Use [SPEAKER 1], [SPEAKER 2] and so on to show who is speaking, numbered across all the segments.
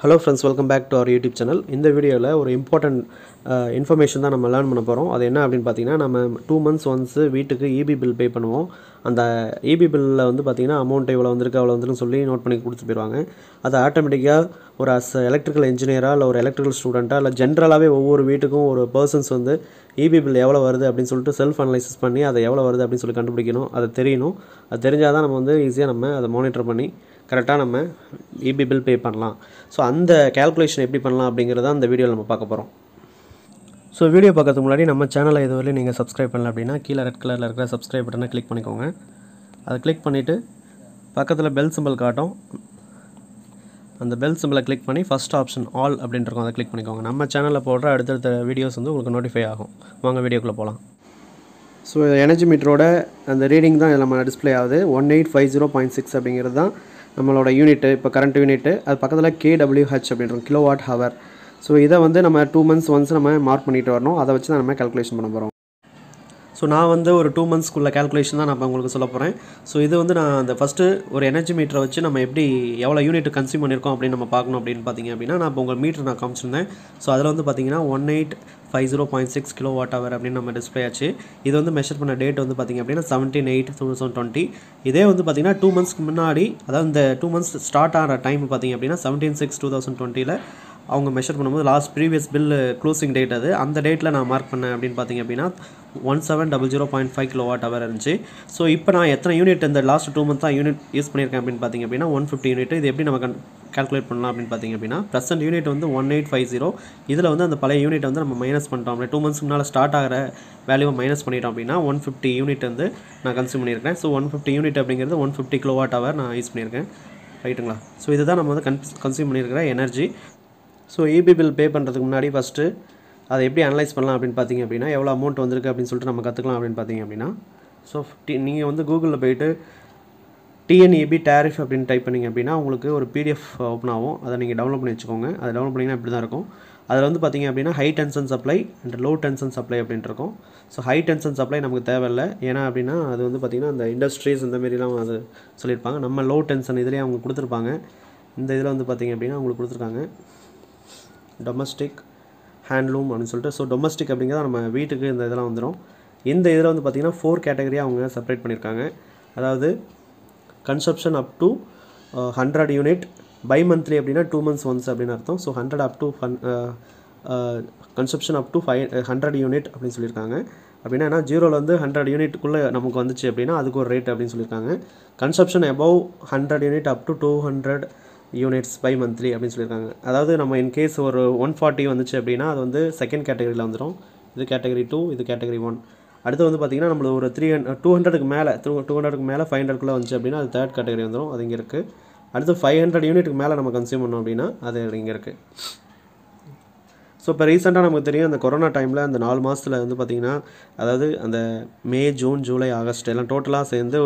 [SPEAKER 1] hello friends welcome back to our YouTube channel இந்த வீடியோவில் ஒரு இம்பார்ட்டண்ட் இன்ஃபர்மேஷன் uh, தான் நம்ம லேர்ன் பண்ண போகிறோம் அது என்ன அப்படின்னு பார்த்தீங்கன்னா நம்ம டூ மந்த்ஸ் ஒன்ஸு வீட்டுக்கு இபி பில் பே பண்ணுவோம் அந்த இபி e பில்லில் வந்து பார்த்தீங்கன்னா அமௌண்ட் இவ்வளோ வந்திருக்கு அவ்வளோ வந்துருன்னு சொல்லி நோட் பண்ணி கொடுத்து போயிடுவாங்க அது ஆட்டோமேட்டிக்காக ஒரு அஸ் எலக்ட்ரிக்கல் இன்ஜினியராக இல்லை ஒரு எலக்ட்ரிக்கல் ஸ்டூடெண்ட்டாக இல்லை ஜென்ரலாகவே ஒவ்வொரு வீட்டுக்கும் ஒரு பர்சன்ஸ் வந்து இபி பில் எவ்வளோ வருது அப்படின்னு சொல்லிட்டு செல்ஃப் அனலைசிஸ் பண்ணி அதை எவ்வளோ வருது அப்படின்னு சொல்லி கண்டுபிடிக்கணும் அது தெரியணும் அது தெரிஞ்சால் தான் நம்ம வந்து ஈஸியாக நம்ம அதை மானிட்டர் பண்ணி கரெக்டாக நம்ம இபி பில் பே பண்ணலாம் ஸோ அந்த கேல்குலேஷன் எப்படி பண்ணலாம் அப்படிங்கிறத அந்த வீடியோவில் நம்ம பார்க்க போகிறோம் ஸோ வீடியோ பார்க்கறதுக்கு முன்னாடி நம்ம சேனலை இதுவரை நீங்கள் சப்ஸ்கிரைப் பண்ணல அப்படின்னா கீழே ரெட் கலரில் இருக்கிற சப்ஸ்கிரைப் பட்டனை கிளிக் பண்ணிக்கோங்க அதை கிளிக் பண்ணிவிட்டு பக்கத்தில் பெல் சிம்பிள் காட்டும் அந்த பெல் சிம்பிளை கிளிக் பண்ணி ஃபஸ்ட் ஆப்ஷன் ஆல் அப்படின்ட்டு அதை கிளிக் பண்ணிக்கோங்க நம்ம சேனலில் போடுற அடுத்தடுத்த வீடியோஸ் வந்து உங்களுக்கு நோட்டிஃபை ஆகும் வாங்க வீடியோக்குள்ளே போகலாம் ஸோ எனர்ஜி மீட்டரோட அந்த ரீடிங் தான் நம்ம டிஸ்பிளே ஆகுது one eight five zero point six அப்படிங்கிறது தான் நம்மளோட யூனிட்டு இப்போ கரண்ட் யூனிட்டு அது பக்கத்தில் கேடபிள்யூஹெச் அப்படின்றோம் கிலோவாட் ஹவர் ஸோ இதை வந்து நம்ம டூ மந்த்ஸ் ஒன்ஸ் நம்ம மார்க் பண்ணிட்டு வரணும் அதை வச்சு தான் நம்ம கால்குலேஷன் பண்ண போகிறோம் ஸோ நான் வந்து ஒரு டூ மந்த்ஸ்க்குள்ள கேல்குலேஷன் தான் நான் உங்களுக்கு சொல்ல போகிறேன் ஸோ இது வந்து நான் அந்த ஃபஸ்ட்டு ஒரு எனர்ஜி மீட்டரை வச்சு நம்ம எப்படி எவ்வளோ யூனிட் கன்சியூம் பண்ணியிருக்கோம் அப்படின்னு நம்ம பார்க்கணும் அப்படின்னு பார்த்தீங்க அப்படின்னா நான் இப்போ உங்கள் மீட்டர் நான் காமிச்சிருந்தேன் ஸோ அதில் வந்து பார்த்தீங்கன்னா one eight five zero point six kilo watt hour அப்படின்னு நம்ம டிஸ்பிளே ஆச்சு இது வந்து மெஷர் பண்ண டேட் வந்து பார்த்திங்க அப்படின்னா seventeen eight two thousand twenty இதே வந்து பார்த்திங்கன்னா டூ மந்த்ஸ்க்கு முன்னாடி அதாவது இந்த டூ மந்த்ஸ் ஸ்டார்ட் ஆகிற டைம் பார்த்திங்க அப்படின்னா செவன்டீன் சிக்ஸ் டூ தௌசண்ட் டுவெண்ட்டியில் அவங்க மெஷர் பண்ணும்போது last previous bill closing date அது அந்த டேட்டில் நான் மார்க் பண்ணேன் அப்படின்னு பார்த்தீங்க அப்படின்னா one seven double zero point five kilo watt hour இருந்துச்சு ஸோ இப்போ நான் எத்தனை யூனிட் இந்த லாஸ்ட் டூ மந்த்தாக யூனிட் யூஸ் பண்ணியிருக்கேன் அப்படின்னு பார்த்தீங்க அப்படின்னா ஒன் ஃபிஃப்டி யூனிட் இது எப்படி நம்ம கால்குலேட் பண்ணலாம் அப்படின்னு பார்த்தீங்க அப்படின்னா ப்ரெசென்ட் யூனிட் வந்து ஒன் எயிட் ஃபைவ் ஜீரோ இதில் வந்து அந்த பழைய யூனிட் வந்து நம்ம மைனஸ் பண்ணிட்டோம் அப்படி டூ மந்த்ஸ் முன்னால் ஸ்டார்ட் ஆகிற வேல்யூவை மைனஸ் பண்ணிட்டோம் அப்படின்னா ஒன் ஃபிஃப்டி யூனிட் வந்து நான் கன்சியூம் பண்ணியிருக்கேன் ஸோ ஒன் ஃபிஃப்டி யூனிட் அப்படிங்கிறது ஒன் ஃபிஃப்டி வாட் அவர் நான் யூஸ் பண்ணியிருக்கேன் ரைட்டுங்களா ஸோ இதுதான் நம்ம வந்து கன் கன்சியூம் பண்ணியிருக்கிற energy so EB bill pay பண்ணுறதுக்கு முன்னாடி ஃபஸ்ட்டு அதை எப்படி அனலைஸ் பண்ணலாம் அப்படின்னு பார்த்தீங்க அப்படின்னா எவ்வளோ அமௌண்ட் வந்திருக்கு அப்படின்னு சொல்லிட்டு நம்ம கற்றுக்கலாம் அப்படின்னு பார்த்தீங்க அப்படின்னா ஸோ நீங்கள் வந்து கூகுளில் போயிட்டு டிஎன்இபி டேரிஃப் e அப்படின்னு டைப் பண்ணிங்க அப்படின்னா உங்களுக்கு ஒரு பிடிஎஃப் ஓப்பன் ஆகும் அதை நீங்கள் டவுன்லோட் பண்ணி வச்சுக்கோங்க அதை டவுன்லோட் பண்ணிங்கன்னா இப்படி தான் இருக்கும் அதில் வந்து பார்த்திங்க அப்படின்னா high tension supply and low tension supply அப்படின்ட்டு இருக்கும் ஸோ ஹை டென்ஷன் சப்ளை நமக்கு தேவையில்லை ஏன்னா அப்படின்னா அது வந்து பார்த்திங்கன்னா அந்த இண்டஸ்ட்ரீஸ் இந்த மாரிலாம் அது சொல்லியிருப்பாங்க நம்ம லோ டென்ஷன் இதிலே அவங்க கொடுத்துருப்பாங்க இந்த இதில் வந்து பார்த்திங்க அப்படின்னா அவங்களுக்கு கொடுத்துருக்காங்க டொமஸ்டிக் ஹேண்ட்லூம் அப்படின்னு சொல்லிட்டு ஸோ டொமஸ்டிக் அப்படிங்கிறத நம்ம வீட்டுக்கு இந்த இதெல்லாம் வந்துடும் இந்த இதில் வந்து பார்த்திங்கன்னா ஃபோர் கேட்டகரியாக அவங்க செப்பரேட் பண்ணியிருக்காங்க அதாவது consumption up to hundred unit by monthly அப்படின்னா டூ மந்த்ஸ் ஒன்ஸ் அப்படின்னு அர்த்தம் so hundred up to consumption up to five hundred unit அப்படின்னு சொல்லியிருக்காங்க அப்படின்னா ஏன்னா ஜீரோவிலேருந்து ஹண்ட்ரட் யூனிட்டுக்குள்ளே நமக்கு வந்துச்சு அப்படின்னா அதுக்கு ஒரு ரேட் அப்படின்னு சொல்லியிருக்காங்க consumption above hundred unit up to two hundred units by monthly அப்படின்னு சொல்லியிருக்காங்க அதாவது நம்ம இன்கேஸ் ஒரு ஒன் ஃபார்ட்டி வந்துச்சு அப்படின்னா அது வந்து செகண்ட் கேட்டகரியில் வந்துடும் இது கேட்டகரி டூ இது கேட்டகரி ஒன் அடுத்து வந்து பார்த்திங்கன்னா நம்மளுக்கு ஒரு த்ரீ ஹண்ட் டூ ஹண்ட்ரடுக்கு மேலே டூ டூ ஹண்ட்ரடுக்கு மேலே ஃபைவ் ஹண்ட்ரட்குள்ளே வந்துச்சு அப்படின்னா அது தேர்ட் கேட்டகரி வந்துடும் அது இங்கே இருக்குது அடுத்து ஃபைவ் ஹண்ட்ரட் யூனிட்டுக்கு மேலே நம்ம கன்சியூம் பண்ணோம் அப்படின்னா அது இங்கே இருக்குது ஸோ இப்போ ரீசெண்டாக நமக்கு தெரியும் அந்த கொரோனா டைமில் அந்த நாலு மாதத்தில் வந்து பார்த்திங்கன்னா அதாவது அந்த மே ஜூன் ஜூலை ஆகஸ்ட் எல்லாம் டோட்டலாக சேர்ந்து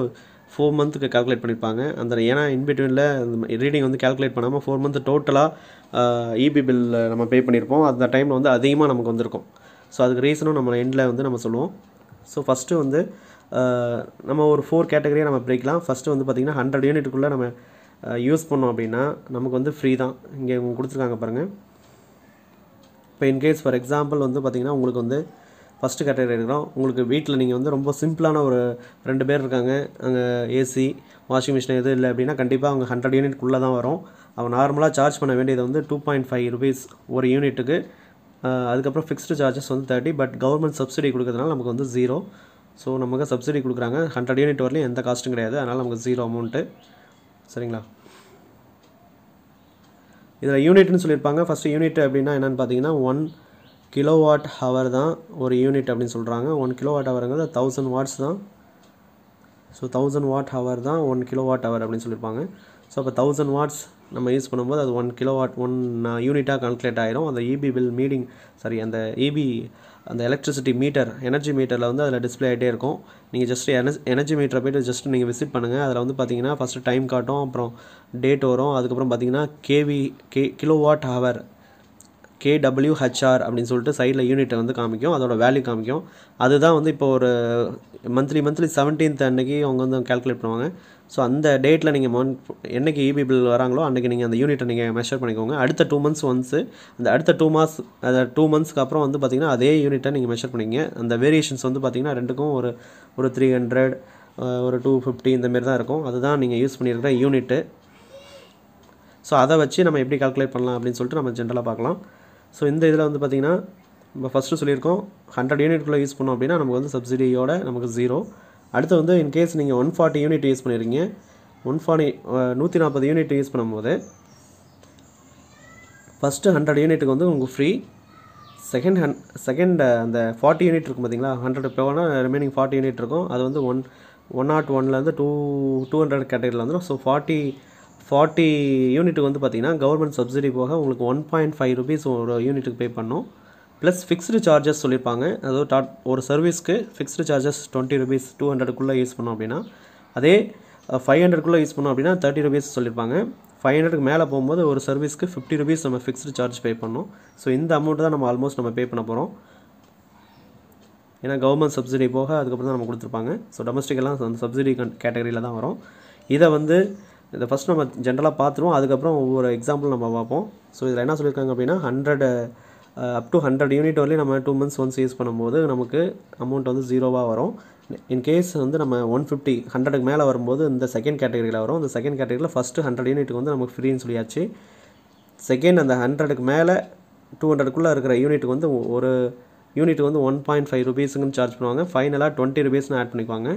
[SPEAKER 1] ஃபோர் மந்த்துக்கு கால்குலேட் பண்ணியிருப்பாங்க அந்த ஏன்னா இன்பிட்வீனில் ரீடிங் வந்து கால்குலேட் பண்ணாமல் ஃபோர் மந்த் டோட்டலாக இபி பில் நம்ம பே பண்ணியிருப்போம் அந்த டைமில் வந்து அதிகமாக நமக்கு வந்திருக்கும் ஸோ அதுக்கு ரீசனும் நம்ம எண்டில் வந்து நம்ம சொல்லுவோம் ஸோ ஃபஸ்ட்டு வந்து நம்ம ஒரு ஃபோர் கேட்டகரியாக நம்ம பிரிக்கலாம் ஃபஸ்ட்டு வந்து பார்த்திங்கன்னா ஹண்ட்ரட் யூனிட்டுக்குள்ளே நம்ம யூஸ் பண்ணோம் அப்படின்னா நமக்கு வந்து ஃப்ரீ தான் இங்கே கொடுத்துருக்காங்க பாருங்கள் இப்போ இன்கேஸ் ஃபார் எக்ஸாம்பிள் வந்து பார்த்திங்கன்னா உங்களுக்கு வந்து ஃபஸ்ட்டு கேட்டகரி எடுக்கிறோம் உங்களுக்கு வீட்டில் நீங்கள் வந்து ரொம்ப சிம்பிளான ஒரு ரெண்டு பேர் இருக்காங்க அங்கே ஏசி வாஷிங் மிஷின் எதுவும் இல்லை அப்படின்னா கண்டிப்பாக அவங்க ஹண்ட்ரட் யூனிட் தான் வரும் அவன் நார்மலாக சார்ஜ் பண்ண வேண்டியது வந்து டூ பாயிண்ட் ஃபைவ் ருபீஸ் ஒரு யூனிட்டுக்கு அதுக்கப்புறம் ஃபிக்ஸ்டு சார்ஜஸ் வந்து தேர்ட்டி பட் கவர்மெண்ட் சப்சிடி கொடுக்கறதுனால நமக்கு வந்து ஜீரோ ஸோ நமக்கு சப்சிடி கொடுக்குறாங்க ஹண்ட்ரட் யூனிட் வரலையும் எந்த காஸ்ட்டும் கிடையாது அதனால் நமக்கு ஜீரோ அமௌண்ட்டு சரிங்களா இதில் யூனிட்னு சொல்லியிருப்பாங்க ஃபஸ்ட்டு யூனிட் அப்படின்னா என்னென்னு பார்த்தீங்கன்னா ஒன் கிலோவாட் ஹவர் தான் ஒரு யூனிட் அப்படின்னு சொல்கிறாங்க ஒன் கிலோவாட் ஹவருங்கிறது தௌசண்ட் வாட்ஸ் தான் ஸோ தௌசண்ட் வாட் ஹவர் தான் ஒன் கிலோவாட் ஹவர் அப்படின்னு சொல்லியிருப்பாங்க ஸோ அப்போ தௌசண்ட் வாட்ஸ் நம்ம யூஸ் பண்ணும்போது அது ஒன் கிலோவாட் ஒன் யூனிட்டாக கல்குலேட் ஆகிடும் அந்த இபி பில் மீடிங் சாரி அந்த இபி e அந்த எலக்ட்ரிசிட்டி மீட்டர் எனர்ஜி மீட்டரில் வந்து அதில் டிஸ்பிளே ஆகிட்டே இருக்கும் நீங்கள் ஜஸ்ட் எனர்ஜி எனர்ஜி மீட்டரை போய்ட்டு ஜஸ்ட் நீங்கள் விசிட் பண்ணுங்கள் அதில் வந்து பார்த்தீங்கன்னா ஃபஸ்ட்டு டைம் காட்டும் அப்புறம் டேட் வரும் அதுக்கப்புறம் பார்த்தீங்கன்னா KV K kilowatt hour KWHR அப்படின்னு சொல்லிட்டு சைடில் யூனிட்டை வந்து காமிக்கும் அதோட வேல்யூ காமிக்கும் அதுதான் வந்து இப்போ ஒரு மந்த்லி மந்த்லி செவன்டீன்த் அன்னைக்கு அவங்க வந்து கேல்குலேட் பண்ணுவாங்க ஸோ அந்த டேட்டில் நீங்கள் மந்த் என்றைக்கு இபி e பில் வராங்களோ அன்றைக்கி நீங்கள் அந்த யூனிட்டை நீங்கள் மெஷர் பண்ணிக்கோங்க அடுத்த டூ மந்த்ஸ் ஒன்ஸு அந்த அடுத்த டூ மாஸ் அந்த டூ மந்த்ஸ்க்கு அப்புறம் வந்து பார்த்திங்கன்னா அதே யூனிட்டை நீங்கள் மெஷர் பண்ணிங்க அந்த வேரியேஷன்ஸ் வந்து பார்த்திங்கன்னா ரெண்டுக்கும் ஒரு ஒரு த்ரீ ஹண்ட்ரட் ஒரு டூ ஃபிஃப்டி இந்தமாரி தான் இருக்கும் அதுதான் நீங்கள் யூஸ் பண்ணியிருக்கிற யூனிட்டு ஸோ அதை வச்சு நம்ம எப்படி கால்குலேட் பண்ணலாம் அப்படின்னு சொல்லிட்டு நம்ம ஜென்ரலாக பார்க்கலாம் ஸோ இந்த இதில் வந்து பார்த்திங்கன்னா நம்ம ஃபஸ்ட்டு சொல்லியிருக்கோம் ஹண்ட்ரட் யூனிட்டுக்குள்ளே யூஸ் பண்ணோம் அப்படின்னா நமக்கு வந்து சப்சிடியோட நமக்கு ஜீரோ அடுத்து வந்து இன்கேஸ் நீங்கள் ஒன் ஃபார்ட்டி யூனிட் யூஸ் பண்ணியிருக்கீங்க ஒன் ஃபார்ட்டி நூற்றி நாற்பது யூனிட் யூஸ் பண்ணும்போது ஃபஸ்ட்டு ஹண்ட்ரட் யூனிட்டுக்கு வந்து உங்களுக்கு ஃப்ரீ செகண்ட் ஹண்ட் செகண்ட் அந்த ஃபார்ட்டி யூனிட் இருக்கும் பார்த்தீங்களா ஹண்ட்ரட் போனால் ரிமைனிங் ஃபார்ட்டி யூனிட் இருக்கும் அது வந்து ஒன் ஒன் நாட் ஒன்லேருந்து டூ டூ ஹண்ட்ரட் கேட்டகரியில் வந்துடும் ஸோ ஃபார்ட்டி ஃபார்ட்டி யூனிட்டுக்கு வந்து பார்த்திங்கன்னா கவர்மெண்ட் சப்சிடி போக உங்களுக்கு ஒன் பாயிண்ட் ஃபைவ் ருபீஸ் ஒரு யூனிட்டுக்கு பே பண்ணணும் ப்ளஸ் ஃபிக்ஸ்டு சார்ஜஸ் சொல்லியிருப்பாங்க அதாவது டாட் ஒரு சர்வீஸ்க்கு fixed charges twenty rupees two ஹண்ட்ரடுக்குள்ளே யூஸ் பண்ணோம் அப்படின்னா அதே ஃபைவ் ஹண்ட்ரட்குள்ளே யூஸ் பண்ணோம் அப்படின்னா தேர்ட்டி ருபீஸ் சொல்லியிருப்பாங்க ஃபைவ் ஹண்ட்ரடுக்கு மேலே போகும்போது ஒரு சர்வீஸ்க்கு ஃபிஃப்டி ருபீஸ் நம்ம ஃபிக்ஸ்டு சார்ஜ் பே பண்ணோம் ஸோ இந்த அமௌண்ட் தான் நம்ம ஆல்மோஸ்ட் நம்ம பே பண்ண போகிறோம் ஏன்னா கவர்மெண்ட் சப்சிடி போக அதுக்கப்புறம் தான் நம்ம கொடுத்துருப்பாங்க ஸோ டொமஸ்டிக்கெல்லாம் அந்த சப்சிடி கேட்டகரியில் தான் வரும் இதை வந்து இதை ஃபஸ்ட் நம்ம ஜென்ரலாக பார்த்துருவோம் அதுக்கப்புறம் ஒவ்வொரு எக்ஸாம்பிள் நம்ம பார்ப்போம் ஸோ இதில் என்ன சொல்லியிருக்காங்க அப்படின்னா hundred up to hundred unit வரலையும் நம்ம டூ மந்த்ஸ் ஒன்ஸ் யூஸ் பண்ணும்போது நமக்கு அமௌண்ட் வந்து ஜீரோவாக வரும் இன் கேஸ் வந்து நம்ம ஒன் ஃபிஃப்டி ஹண்ட்ரடுக்கு மேலே வரும்போது இந்த செகண்ட் கேட்டகரியில் வரும் இந்த செகண்ட் கேட்டகரியில் ஃபஸ்ட்டு ஹண்ட்ரட் யூனிட்டுக்கு வந்து நமக்கு ஃப்ரீன்னு சொல்லியாச்சு செகண்ட் அந்த ஹண்ட்ரடுக்கு மேலே டூ ஹண்ட்ரடுக்குள்ளே இருக்கிற யூனிட்டுக்கு வந்து ஒரு யூனிட் வந்து ஒன் பாயிண்ட் ஃபைவ் ருபீஸுங்கன்னு சார்ஜ் பண்ணுவாங்க ஃபைனலாக டுவெண்ட்டி ருபீஸ்னு ஆட் பண்ணிக்குவாங்க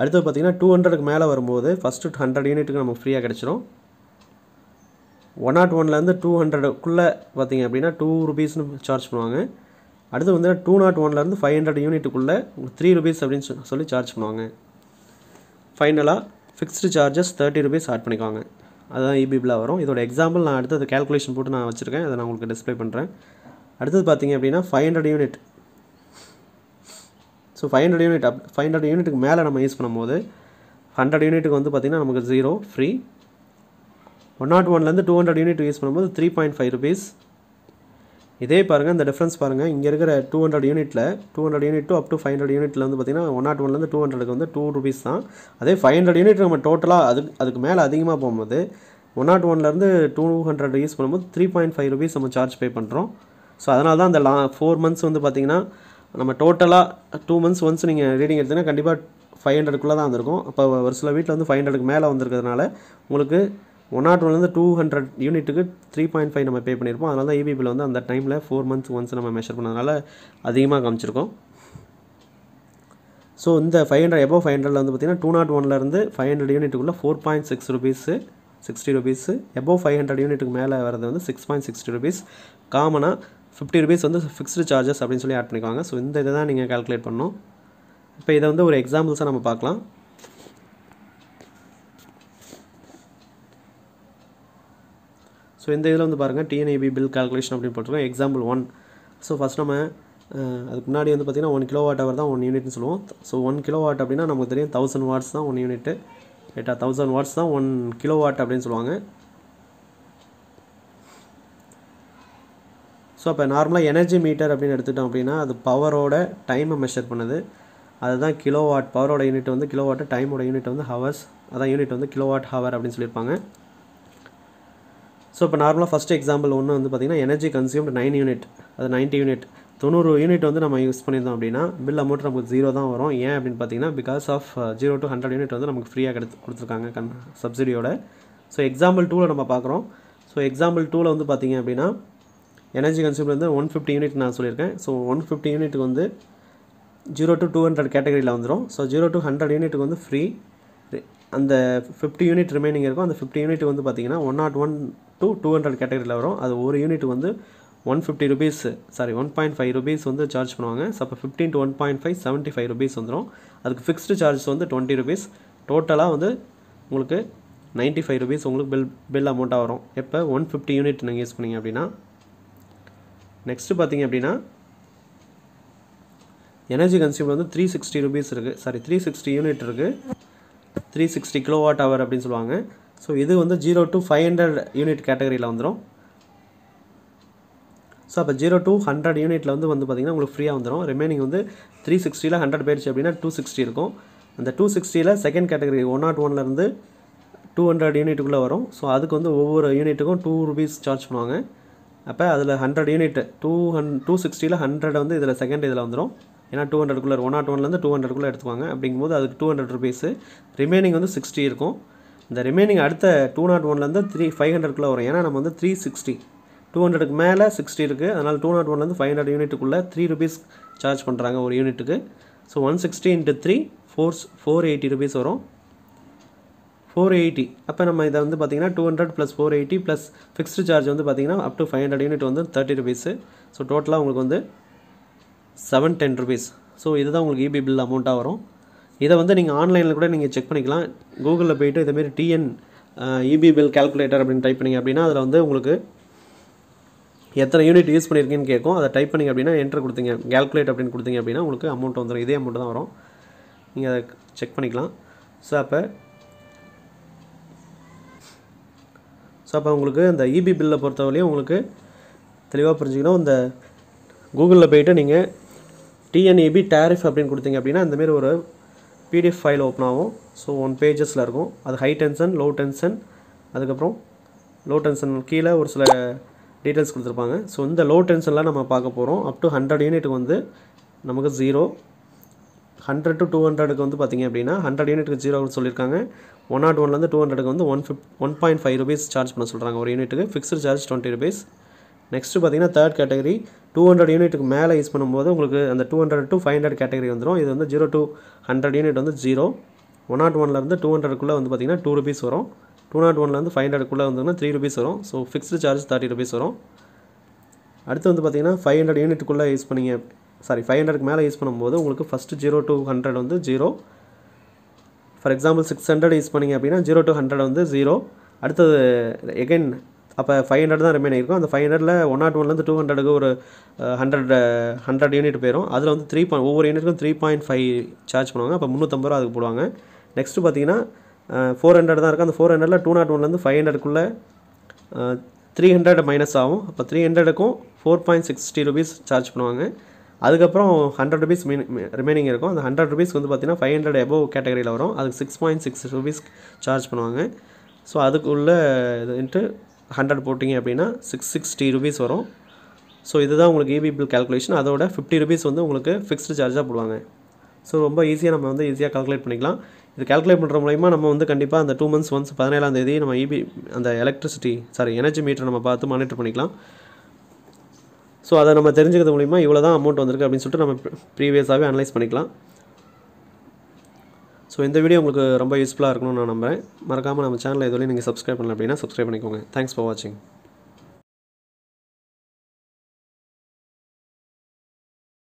[SPEAKER 1] அடுத்தது பார்த்திங்கன்னா டூ ஹண்ட்ரடுக்கு மேலே வரும்போது ஃபஸ்ட்டு ஹண்ட்ரட் யூனிட்டுக்கு நமக்கு ஃப்ரீயாக கிடச்சிரும் ஒன் நாட் oh ஒன்லேருந்து டூ ஹண்ட்ரடுக்குள்ளே பார்த்திங்க அப்படின்னா டூ ருபீஸ்னு சார்ஜ் பண்ணுவாங்க அடுத்து வந்து டூ நாட் ஒன்லேருந்து ஃபைவ் ஹண்ட்ரட் யூனிட்டுக்குள்ளே த்ரீ ருபீஸ் அப்படின்னு சொல்லி சார்ஜ் பண்ணுவாங்க ஃபைனலாக fixed charges thirty rupees add பண்ணிக்குவாங்க அதுதான் இபிபிளாக e வரும் இதோட எக்ஸாம்பிள் நான் அடுத்தது கேல்குலேஷன் போட்டு நான் வச்சுருக்கேன் அதை நான் உங்களுக்கு டிஸ்பிளே பண்ணுறேன் அடுத்தது பார்த்திங்க அப்படின்னா five hundred unit so five hundred unit up five hundred யூனிட்டுக்கு மேலே நம்ம யூஸ் பண்ணும்போது ஹண்ட்ரட் யூனிட்டுக்கு வந்து பார்த்திங்கன்னா நமக்கு ஜீரோ ஃப்ரீ ஒன் நாட் ஒன்லேருந்து டூ ஹண்ட்ரட் யூனிட் யூஸ் பண்ணும்போது த்ரீ பாயிண்ட் ஃபைவ் ருபீஸ் இதே பாருங்கள் இந்த டிஃப்ரென்ஸ் பாருங்கள் இங்கே இருக்கிற டூ ஹண்ட்ரட் யூனிட்டில் two hundred unit two up to five hundred யூனிட்டில் வந்து பார்த்திங்கன்னா ஒன் நாட் ஒன்லேருந்து டூ ஹண்ட்ரடுக்கு வந்து டூ ருபீஸ் தான் அதே ஃபைவ் ஹண்ட்ரட் யூனிட் நம்ம டோட்டலாக அது அதுக்கு மேலே அதிகமாக போகும்போது ஒன் நாட் ஒன்லேருந்து டூ ஹண்ட்ரட் யூஸ் பண்ணும்போது த்ரீ பாயிண்ட் ஃபைவ் ருபீஸ் நம்ம சார்ஜ் பே பண்ணுறோம் ஸோ அதனால தான் அந்த லா ஃபோர் மந்த்ஸ் வந்து பார்த்திங்கன்னா நம்ம டோட்டலாக டூ மந்த்ஸ் ஒன்ஸ் நீங்கள் ரீடிங் எடுத்தீங்கன்னா கண்டிப்பாக ஃபைவ் ஹண்ட்ரடுக்குள்ளே தான் வந்திருக்கும் அப்போ ஒரு சில வீட்டில் வந்து ஃபைவ் ஹண்ட்ரடுக்கு மேலே வந்திருக்கிறதுனால உங்களுக்கு ஒன் நாட் ஒன்லேருந்து டூ ஹண்ட்ரட் யூனிட்டுக்கு த்ரீ பாயிண்ட் ஃபைவ் நம்ம பே பண்ணியிருப்போம் அதனால் தான் இபிபியில் e வந்து அந்த டைமில் ஃபோர் மந்த்ஸ் ஒன்ஸ் நம்ம மெஷர் பண்ணதுனால அதிகமாக காமிச்சிருக்கோம் ஸோ இந்த ஃபைவ் ஹண்ட்ரட் எபோவ் ஃபைவ் ஹண்ட்ரட்ல வந்து பார்த்திங்கன்னா டூ நாட் ஒன்லேருந்து ஃபைவ் ஹண்ட்ரட் யூனிட்டுக்குள்ளே four point six rupees sixty rupees above five hundred யூனிட்டுக்கு மேலே வரது வந்து சிக்ஸ் பாயிண்ட் சிக்ஸ்டி ருபீஸ் காமனாக ஃபிஃப்டி ருபீஸ் வந்து ஃபிக்ஸ்டு சார்ஜஸ் அப்படின்னு சொல்லி ஆட் பண்ணிக்குவாங்க ஸோ இந்த இதை தான் நீங்கள் கால்குலேட் பண்ணணும் இப்போ இதை வந்து ஒரு எக்ஸாம்பிள்ஸாக நம்ம பார்க்கலாம் ஸோ இந்த இதில் வந்து பாருங்கள் டிஎன்ஏபி பில் கால்குலேஷன் அப்படின்னு போட்டிருக்கோம் எக்ஸாம்பிள் ஒன் ஸோ ஃபஸ்ட் நம்ம அதுக்கு முன்னாடி வந்து பார்த்திங்கன்னா ஒன் கிலோ வாட் அவர் தான் ஒன் யூனிட்னு சொல்லுவோம் ஸோ ஒன் கிலோ வாட் அப்படின்னா நமக்கு தெரியும் தௌசண்ட் வாட்ஸ் தான் ஒன் யூனிட்டு ரைட்டா தௌசண்ட் வாட்ஸ் தான் ஒன் கிலோ வாட் அப்படின்னு சொல்லுவாங்க ஸோ அப்போ நார்மலாக எனர்ஜி மீட்டர் அப்படின்னு எடுத்துட்டோம் அப்படின்னா அது பவரோட டைமை மெஷர் பண்ணுது அதுதான் கிலோவாட் பவரோட யூனிட் வந்து கிலோவாட்டு டைமோட யூனிட் வந்து ஹவர்ஸ் அதான் யூனிட் வந்து கிலோவாட் ஹவர் அப்படின்னு சொல்லியிருப்பாங்க ஸோ இப்போ நார்மலாக ஃபஸ்ட் எக்ஸாம்பிள் ஒன்று வந்து பார்த்திங்கன்னா எனர்ஜி கன்சியூம்டு நைன் யூனிட் அது நைன்ட்டி யூனிட் தொண்ணூறு யூனிட் வந்து நம்ம யூஸ் பண்ணியிருந்தோம் அப்படின்னா பில் அமௌண்ட் நமக்கு ஜீரோ தான் வரும் ஏன் அப்படின்னு பார்த்தீங்கன்னா because of zero to hundred unit வந்து நமக்கு ஃப்ரீயாக கெடுத்து கொடுத்துருக்காங்க கன் சப்சிடியோட ஸோ எக்ஸாம்பிள் டூவில் நம்ம பார்க்குறோம் ஸோ எக்ஸாம்பிள் டூவில் வந்து பார்த்திங்க அப்படின்னா எனர்ஜி கன்சியூம் வந்து ஒன் ஃபிஃப்டி யூனிட் நான் சொல்லியிருக்கேன் ஸோ ஒன் ஃபிஃப்டி யூனிட் வந்து ஜீரோ டு டூ ஹண்ட்ரட் கேட்டகரியில் வந்துடும் ஸோ ஜீரோ டு ஹண்ட்ரட் யூனிட்டுக்கு வந்து ஃப்ரீ அந்த ஃபிஃப்டி யூனிட் ரிமைனிங் இருக்கும் அந்த ஃபிஃப்டி யூனிட் வந்து பார்த்திங்கன்னா one nought one to two hundred கேட்டகரியில் வரும் அது ஒரு யூனிட் வந்து one fifty rupees sorry one point five rupees வந்து சார்ஜ் பண்ணுவாங்க ஸோ அப்போ fifty in to one point five seventy five rupees வந்துடும் அதுக்கு ஃபிக்ஸ்டு சார்ஜஸ் வந்து டுவெண்ட்டி ருபீஸ் டோட்டலாக வந்து உங்களுக்கு நைன்ட்டி ஃபைவ் ருபீஸ் உங்களுக்கு பில் பில் அமௌண்ட்டாக வரும் எப்போ ஒன் ஃபிஃப்டி யூனிட் நீங்கள் யூஸ் பண்ணிங்க அப்படின்னா நெக்ஸ்ட்டு பார்த்திங்க அப்படின்னா எனர்ஜி கன்சியூம் வந்து த்ரீ சிக்ஸ்டி ருபீஸ் இருக்குது சாரி த்ரீ சிக்ஸ்டி யூனிட் இருக்குது த்ரீ சிக்ஸ்டி கிலோவாட் ஹவர் அப்படின்னு சொல்லுவாங்க ஸோ இது வந்து zero to five hundred unit கேட்டகரியில் வந்துடும் ஸோ அப்போ ஜீரோ டூ ஹண்ட்ரட் யூனிட்டில் வந்து வந்து பார்த்திங்கனா உங்களுக்கு ஃப்ரீயாக வந்துடும் ரிமைனிங் வந்து த்ரீ சிக்ஸ்டியில் ஹண்ட்ரட் பேர்ச்சு அப்படின்னா டூ சிக்ஸ்டி இருக்கும் அந்த டூ சிக்ஸ்டியில் செகண்ட் கேட்டகரி ஒன் நாட் ஒன்லேருந்து டூ ஹண்ட்ரட் யூனிட்டுக்குள்ளே வரும் ஸோ அதுக்கு வந்து ஒவ்வொரு யூனிட்டுக்கும் டூ ருபீஸ் சார்ஜ் பண்ணுவாங்க அப்போ அதில் ஹண்ட்ரட் யூனிட் டூ ஹன் டூ சிக்ஸ்டியில் ஹண்ட்ரட் வந்து இதில் செகண்ட் இதில் வந்துடும் ஏன்னா டூ ஹண்ட்ரட்குள்ளே ஒன் நாட் ஒன்லேருந்து டூ ஹண்ட்ரட்குள்ளே எடுத்துவாங்க அப்படிங்கும்போது அதுக்கு டூ ஹண்ட்ரட் ருபீஸு ரிமைனிங் வந்து சிக்ஸ்டி இருக்கும் இந்த ரிமைனிங் அடுத்த டூ நாட் ஒன்லேருந்து த்ரீ ஃபைவ் ஹண்ட்ரட்குள்ளே வரும் ஏன்னா நம்ம வந்து த்ரீ சிக்ஸ்டி டூ ஹண்ட்ரடுக்கு மேலே சிக்ஸ்டி இருக்குது அதனால் டூ நாட் ஒன்லேருந்து ஃபைவ் ஹண்ட்ரட் யூனிட்டுக்குள்ளே த்ரீ ருபீஸ் சார்ஜ் பண்ணுறாங்க ஒரு யூனிட்டுக்கு so one sixty into three four four eighty rupees வரும் ஃபோர் எயிட்டி அப்போ நம்ம இதை வந்து பார்த்திங்கன்னா two hundred plus four eighty plus fixed charge வந்து பார்த்திங்கன்னா up to five hundred unit வந்து தேர்ட்டி ருபீஸு ஸோ டோட்டலாக உங்களுக்கு வந்து செவன் டென் ருபீஸ் ஸோ இதுதான் உங்களுக்கு இபி பில் அமௌண்ட்டாக வரும் இதை வந்து நீங்கள் ஆன்லைனில் கூட நீங்கள் செக் பண்ணிக்கலாம் கூகுளில் போய்ட்டு இதேமாரி டிஎன் இபி பில் கேல்குலேட்டர் அப்படின்னு டைப் பண்ணிங்க அப்படின்னா அதில் வந்து உங்களுக்கு எத்தனை யூனிட் யூஸ் பண்ணியிருக்கீங்கன்னு கேட்கும் அதை டைப் பண்ணிங்க அப்படின்னா என்ட்ரு கொடுத்தீங்க கேல்குலேட் அப்படின்னு கொடுத்தீங்க அப்படின்னா உங்களுக்கு அமௌண்ட் வந்துடும் இதே அமௌண்ட் தான் வரும் நீங்கள் அதை செக் பண்ணிக்கலாம் ஸோ அப்போ ஸோ அப்போ உங்களுக்கு இந்த இபி e பில்லை பொறுத்தவரையும் உங்களுக்கு தெளிவாக புரிஞ்சுக்கணும் இந்த கூகுளில் போய்ட்டு நீங்கள் டிஎன்இபி டேரிஃப் e அப்படின்னு கொடுத்தீங்க அப்படின்னா இந்தமாரி ஒரு பிடிஎஃப் ஃபைல் ஓப்பன் ஆகும் ஸோ ஒன் பேஜஸில் இருக்கும் அது ஹை டென்ஷன் லோ டென்ஷன் அதுக்கப்புறம் லோ டென்ஷன் கீழே ஒரு சில டீட்டெயில்ஸ் கொடுத்துருப்பாங்க ஸோ இந்த லோ டென்ஷன்லாம் நம்ம பார்க்க போகிறோம் அப் டு ஹண்ட்ரட் யூனிட்டுக்கு வந்து நமக்கு ஜீரோ ஹண்ட்ரட் டு டூ ஹண்ட்ரடுக்கு வந்து பார்த்திங்க அப்படின்னா ஹண்ட்ரட் யூனிட்டுக்கு ஜீரோன்னு சொல்லியிருக்காங்க ஒன் நாட் ஒன்லேருந்து டூ ஹண்ட்ரடுக்கு வந்து one fifty one point five rupees charge பண்ண சொல்கிறாங்க ஒரு யூனிட்டுக்கு fixed charge twenty rupees next பார்த்தீங்கன்னா தேர்ட் கேட்டகரி டூ ஹண்ட்ரட் யூனிட்டுக்கு மேலே யூஸ் பண்ணும்போது உங்களுக்கு அந்த two hundred to five hundred category வந்துடும் இது வந்து ஜீரோ டூ ஹண்ட்ரட் யூனிட் வந்து ஜீரோ ஒன் நாட் ஒன்லேருந்து டூ ஹண்ட்ரட்குள்ளே வந்து பார்த்திங்கன்னா டூ ருபீஸ் வரும் டூ நாட் ஒன்லேருந்து ஃபைவ் ஹண்ட்ரட்குள்ளே வந்துன்னா த்ரீ ருபீஸ் வரும் so fixed charge thirty rupees வரும் அடுத்து வந்து பார்த்திங்கன்னா ஃபைவ் ஹண்ட்ரட் யூனிட்டுக்குள்ளே யூஸ் பண்ணிங்க சாரி ஃபைவ் ஹண்ட்ரட்க்கு மேலே யூஸ் பண்ணும்போது உங்களுக்கு ஃபஸ்ட்டு ஜீரோ டூ ஹண்ட்ரட் வந்து zero for example six hundred use பண்ணிங்க அப்படின்னா ஜீரோ டூ ஹண்ட்ரட் வந்து ஜீரோ அடுத்தது எகைன் அப்போ ஃபைவ் ஹண்ட்ரட் தான் ரிமைன் இருக்கும் அந்த ஃபைவ் ஹண்ட்ரடில் ஒன் நாட் ஒன்லேருந்து டூ ஹண்ட்ரடுக்கு ஒரு ஹண்ட்ரட் ஹண்ட்ரட் யூனிட் போயிடும் அதில் வந்து த்ரீ பாயிண்ட் ஒவ்வொரு யூனிட்டுக்கும் த்ரீ பாயிண்ட் ஃபைவ் சார்ஜ் பண்ணுவாங்க அப்போ முந்நூற்றம்பது ரூபா அதுக்கு போடுவாங்க நெக்ஸ்ட்டு பார்த்தீங்கன்னா ஃபோர் ஹண்ட்ரட் தான் இருக்குது அந்த ஃபோர் ஹண்ட்ரடில் டூ நாட் ஒன்லேருந்து ஃபைவ் ஹண்ட்ரட்குள்ளே த்ரீ ஹண்ட்ரட் மைனஸ் ஆகும் அப்போ த்ரீ ஹண்ட்ரடுக்கும் four point sixty rupees charge பண்ணுவாங்க அதுக்கப்புறம் ஹண்ட்ரட் ருபீஸ் மீன் ரிமைனிங் இருக்கும் அந்த ஹண்ட்ரட் ருபீஸ்க்கு வந்து பார்த்தீங்கன்னா ஃபைவ் ஹண்ட்ரட் எபோவ் கேட்டகரியில் வரும் அதுக்கு six point six rupees charge பண்ணுவாங்க ஸோ அதுக்குள்ளே இதுன்ட்டு ஹண்ட்ரட் போட்டிங்க அப்படின்னா சிக்ஸ் சிக்ஸ்டி ருபீஸ் வரும் ஸோ இதுதான் உங்களுக்கு இபி பில் கேல்குலேஷன் அதோட ஃபிஃப்டி ருபீஸ் வந்து உங்களுக்கு ஃபிக்ஸ்டு சார்ஜாக போடுவாங்க ஸோ ரொம்ப ஈஸியாக நம்ம வந்து ஈஸியாக கால்குலேட் பண்ணிக்கலாம் இது கேல்குலேட் பண்ணுற மூலயமா நம்ம வந்து கண்டிப்பாக அந்த டூ மந்த்ஸ் ஒன்ஸ் பதினேழாம் தேதி நம்ம இபி e அந்த எலக்ட்ரிசிட்டி சாரி எனர்ஜி மீட்டர் நம்ம பார்த்து மானிட்டர் பண்ணிக்கலாம் ஸோ அதை நம்ம தெரிஞ்சுக்கிறது மூலிமா இவ்வளோ தான் அமௌண்ட் வந்திருக்கு அப்படின்னு சொல்லிட்டு நம்ம ப்ரீவியஸாகவே அனலைஸ் பண்ணிக்கலாம் ஸோ இந்த வீடியோ உங்களுக்கு ரொம்ப யூஸ்ஃபுல்லாக இருக்கணும்னு நான் நம்புகிறேன் மறக்காமல் நம்ம சேனலில் இதுவரையும் நீங்கள் சப்ஸ்கிரைப் பண்ணல அப்படின்னா சப்ஸ்கிரைப் பண்ணிக்கோங்க தேங்க்ஸ் ஃபார் வாட்சிங்